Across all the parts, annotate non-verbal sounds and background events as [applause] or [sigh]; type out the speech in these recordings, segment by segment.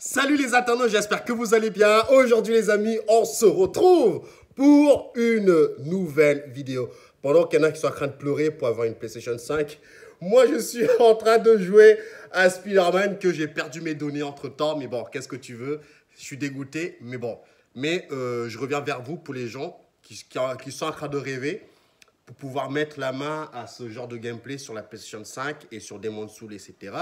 Salut les internautes, j'espère que vous allez bien. Aujourd'hui les amis, on se retrouve pour une nouvelle vidéo. Pendant qu'il y en a qui sont en train de pleurer pour avoir une PlayStation 5, moi je suis [laughs] en train de jouer à Spider-Man que j'ai perdu mes données entre temps. Mais bon, qu'est-ce que tu veux Je suis dégoûté, mais bon. Mais euh, je reviens vers vous pour les gens qui, sont en train de rêver pour pouvoir mettre la main à ce genre de gameplay sur la PlayStation 5 et sur Demon's Soul, etc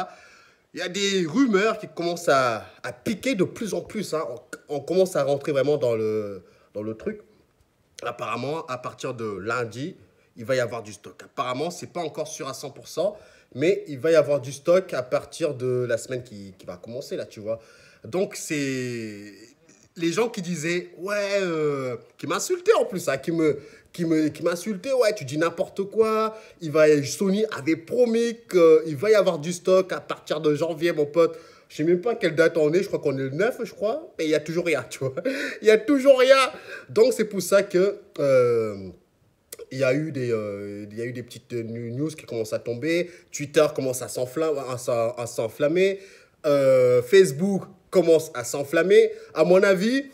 il y a des rumeurs qui commencent à, piquer de plus en plus. Hein. On, commence à rentrer vraiment dans le, dans le truc. Apparemment, à partir de lundi, il va y avoir du stock. Apparemment, ce n'est pas encore sûr à 100%, mais il va y avoir du stock à partir de la semaine qui, qui va commencer, là, tu vois. Donc, c'est les gens qui disaient, ouais, euh, qui m'insultaient en plus, hein, qui me qui me m'insultaient, ouais, tu dis n'importe quoi. Il va, Sony avait promis qu'il va y avoir du stock à partir de janvier, mon pote. Je sais même pas quelle date on est, je crois qu'on est le 9, je crois. Mais il n'y a toujours rien, [laughs] tu vois. Il n'y a toujours rien. Donc c'est pour ça que... Euh, il y a eu des, euh, il y a eu des petites news qui commencent à tomber. Twitter commence à s'enflammer. Facebook commence à s'enflammer. À mon avis,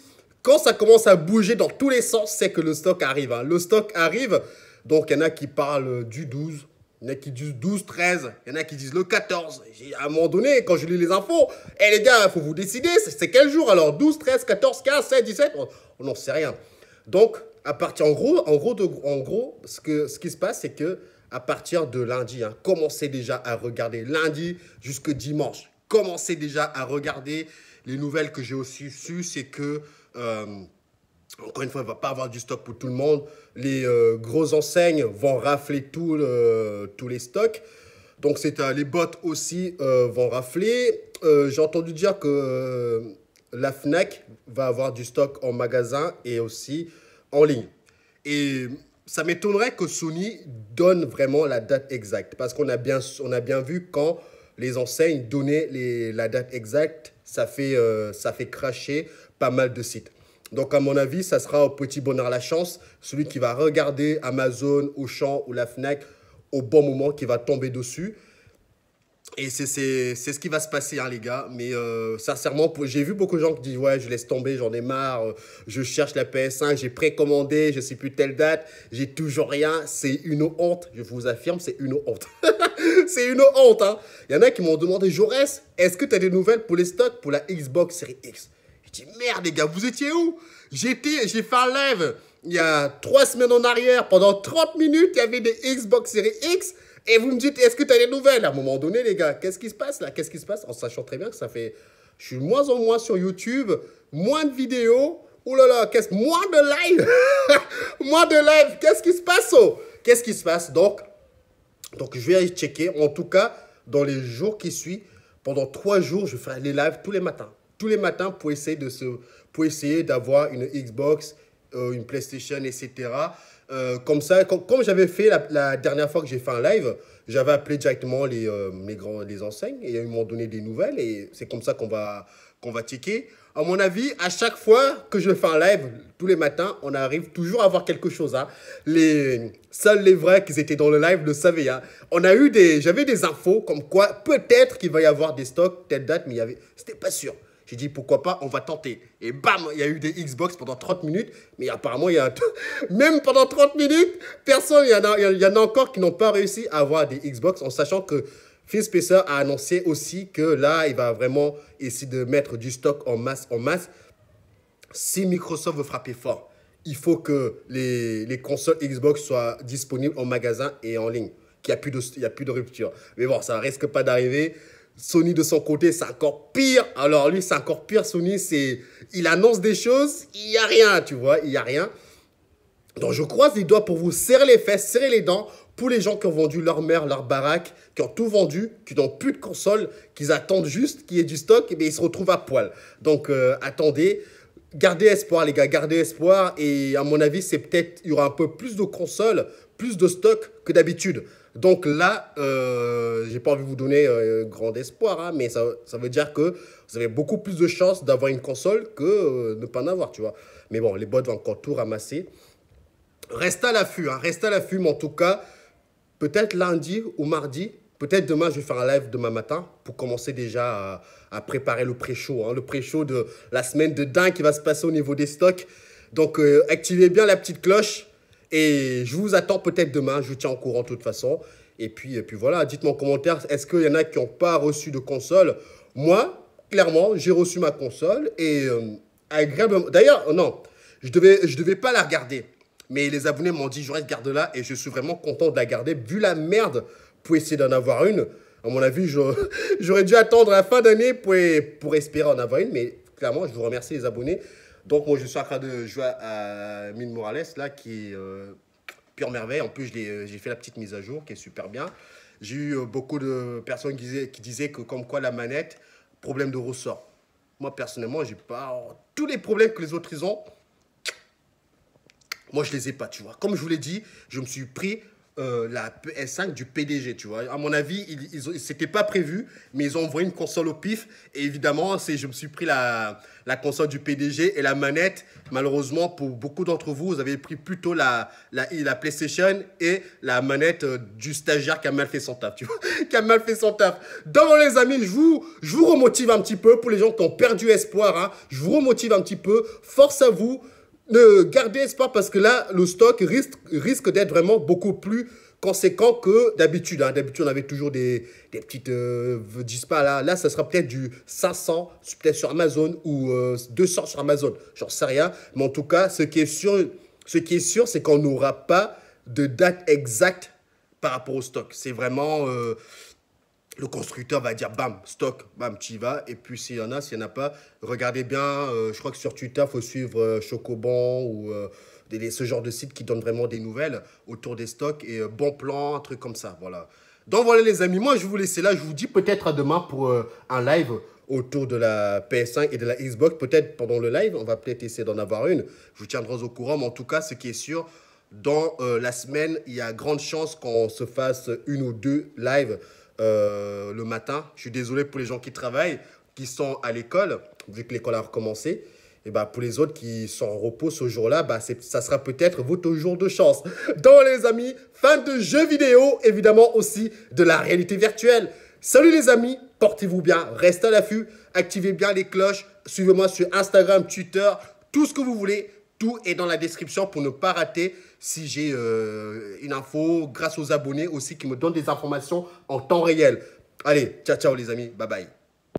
quand ça commence à bouger dans tous les sens, c'est que le stock arrive. Hein. Le stock arrive. Donc, il y en a qui parlent du 12. Il y en a qui disent 12, 13. Il y en a qui disent le 14. À un moment donné, quand je lis les infos, et eh, les gars, il faut vous décider. C'est quel jour alors 12, 13, 14, 15, 16, 17 On n'en sait rien. Donc, à partir, en gros, en gros, de, en gros ce, que, ce qui se passe, c'est que à partir de lundi, hein, commencez déjà à regarder lundi jusque dimanche commencé déjà à regarder. Les nouvelles que j'ai aussi su, c'est que, euh, encore une fois, il ne va pas avoir du stock pour tout le monde. Les euh, grosses enseignes vont rafler tout tous les stocks. Donc, c'est euh, les bots aussi euh, vont rafler. j'ai entendu dire que la FNAC va avoir du stock en magasin et aussi en ligne. Et ça m'étonnerait que Sony donne vraiment la date exacte parce qu'on a bien, on a bien vu quand les enseignes, donner les, la date exacte, ça fait, euh, ça fait cracher pas mal de sites. Donc, à mon avis, ça sera au petit bonheur la chance, celui qui va regarder Amazon, Auchan ou la FNAC au bon moment, qui va tomber dessus. Et c'est ce qui va se passer, hein, les gars. Mais euh, sincèrement, j'ai vu beaucoup de gens qui disent Ouais, je laisse tomber, j'en ai marre, euh, je cherche la PS1, j'ai précommandé, je sais plus telle date, j'ai toujours rien. C'est une honte, je vous affirme, c'est une honte. [laughs] c'est une honte. Hein. Il y en a qui m'ont demandé Jaurès, est-ce que tu as des nouvelles pour les stocks pour la Xbox Series X Je dis Merde, les gars, vous étiez où J'étais, j'ai fait un live il y a trois semaines en arrière, pendant 30 minutes, il y avait des Xbox Series X. Et vous me dites, est-ce que tu as des nouvelles À un moment donné, les gars, qu'est-ce qui se passe là Qu'est-ce qui se passe En sachant très bien que ça fait. Je suis moins en moins sur YouTube, moins de vidéos. Oh là là, qu'est-ce moins de live [laughs] Moins de live Qu'est-ce qui se passe oh? Qu'est-ce qui se passe donc, donc, je vais aller checker. En tout cas, dans les jours qui suivent, pendant trois jours, je ferai les lives tous les matins. Tous les matins pour essayer de se, pour essayer d'avoir une Xbox euh, une PlayStation, etc. Euh, comme ça, comme, j'avais fait la, dernière fois que j'ai fait un live, j'avais appelé directement les, les, euh, grands, les enseignes et ils m'ont donné des nouvelles et c'est comme ça qu'on va, qu'on va checker. À mon avis, à chaque fois que je fais un live, tous les matins, on arrive toujours à avoir quelque chose. Hein. Les, seuls les vrais qui étaient dans le live le savaient. Hein. On a eu des, j'avais des infos comme quoi peut-être qu'il va y avoir des stocks telle date, mais il y avait, c'était pas sûr. J'ai dit, pourquoi pas, on va tenter. Et bam, il y a eu des Xbox pendant 30 minutes. Mais apparemment, il y a [laughs] même pendant 30 minutes, personne, il y, en a, il y en a encore qui n'ont pas réussi à avoir des Xbox en sachant que Phil Spencer a annoncé aussi que là, il va vraiment essayer de mettre du stock en masse, en masse. Si Microsoft veut frapper fort, il faut que les, les consoles Xbox soient disponibles en magasin et en ligne. Qu'il n'y a, plus de, a plus de rupture. Mais bon, ça risque pas d'arriver. Sony de son côté, c'est encore pire. Alors lui, c'est encore pire. Sony, c'est, il annonce des choses, il n'y a rien, tu vois, il n'y a rien. Donc je croise les doigts pour vous serrer les fesses, serrer les dents pour les gens qui ont vendu leur mère, leur baraque, qui ont tout vendu, qui n'ont plus de console, Qui attendent juste qu'il y ait du stock, et ils se retrouvent à poil. Donc euh, attendez gardez espoir, les gars, gardez espoir. Et à mon avis, c'est peut-être, il y aura un peu plus de consoles, plus de stock que d'habitude. Donc là, je euh, j'ai pas envie de vous donner euh, grand espoir, hein, mais ça, veut dire que vous avez beaucoup plus de chances d'avoir une console que de euh, ne pas en avoir, tu vois. Mais bon, les bots vont encore tout ramasser. Reste à l'affût, hein, reste à l'affût, mais en tout cas, peut-être lundi ou mardi, Peut-être demain, je vais faire un live demain matin pour commencer déjà à, préparer le pré-show. Hein. le pré-show de la semaine de dingue qui va se passer au niveau des stocks. Donc, euh, activez bien la petite cloche. Et je vous attends peut-être demain. Je vous tiens au courant de toute façon. Et puis, puis voilà, dites-moi en commentaire, est-ce qu'il y en a qui n'ont pas reçu de console Moi, clairement, j'ai reçu ma console. Et euh, D'ailleurs, oh non, je ne devais, je devais pas la regarder. Mais les abonnés m'ont dit, je garde là et je suis vraiment content de la garder vu la merde pour essayer d'en avoir une. À mon avis, [laughs] j'aurais dû attendre la fin d'année pour, pour espérer en avoir une. Mais clairement, je vous remercie les abonnés. Donc, moi, je suis en train de jouer à Mine Morales, là, qui est euh, pure merveille. En plus, euh, j'ai fait la petite mise à jour, qui est super bien. J'ai eu euh, beaucoup de personnes qui disaient, qui que, comme quoi, la manette, problème de ressort. Moi, personnellement, j'ai pas... Tous les problèmes que les autres, ils ont, moi, je les ai pas, tu vois. Comme je vous l'ai dit, je me suis pris euh, la PS5 du PDG, tu vois. À mon avis, ils, ils, c'était pas prévu, mais ils ont envoyé une console au pif. Et évidemment, c'est, je me suis pris la, console du PDG et la manette. Malheureusement, pour beaucoup d'entre vous, vous avez pris plutôt la, la, PlayStation et la manette euh, du stagiaire qui a mal fait son taf, tu vois. [laughs] qui a mal fait son taf. Donc, les amis, je vous, je vous remotive un petit peu pour les gens qui ont perdu espoir. Hein, je vous remotive un petit peu. Force à vous ne gardez espoir parce que là, le stock risque, risque d'être vraiment beaucoup plus conséquent que d'habitude. Hein. D'habitude, on avait toujours des, petites euh, là. Là, ça sera peut-être du 500 peut sur Amazon ou 200 euh, sur Amazon. J'en sais rien. Mais en tout cas, ce qui est sûr, ce c'est qu'on n'aura pas de date exacte par rapport au stock. C'est vraiment, euh, le constructeur va dire bam, stock, bam, tu y vas. Et puis s'il y en a, s'il n'y en a pas, regardez bien. Euh, je crois que sur Twitter, il faut suivre euh, Chocoban ou euh, ce genre de site qui donne vraiment des nouvelles autour des stocks et bon plan, un truc comme ça. Voilà. Donc voilà les amis, moi je vous laisse là. Je vous dis peut-être à demain pour un live autour de la PS5 et de la Xbox. Peut-être pendant le live, on va peut-être essayer d'en avoir une. Je vous tiendrai au courant, mais en tout cas, ce qui est sûr, dans la semaine, il y a grande chance qu'on se fasse une ou deux lives euh, le matin. Je suis désolé pour les gens qui travaillent, qui sont à l'école, vu que l'école a recommencé. Et bah, pour les autres qui sont en repos ce jour-là, bah, ça sera peut-être votre jour de chance. Donc les amis, fin de jeux vidéo, évidemment aussi de la réalité virtuelle. Salut les amis, portez-vous bien, restez à l'affût, activez bien les cloches, suivez-moi sur Instagram, Twitter, tout ce que vous voulez tout est dans la description pour ne pas rater si j'ai euh, une info grâce aux abonnés aussi qui me donnent des informations en temps réel. Allez, ciao ciao les amis, bye bye.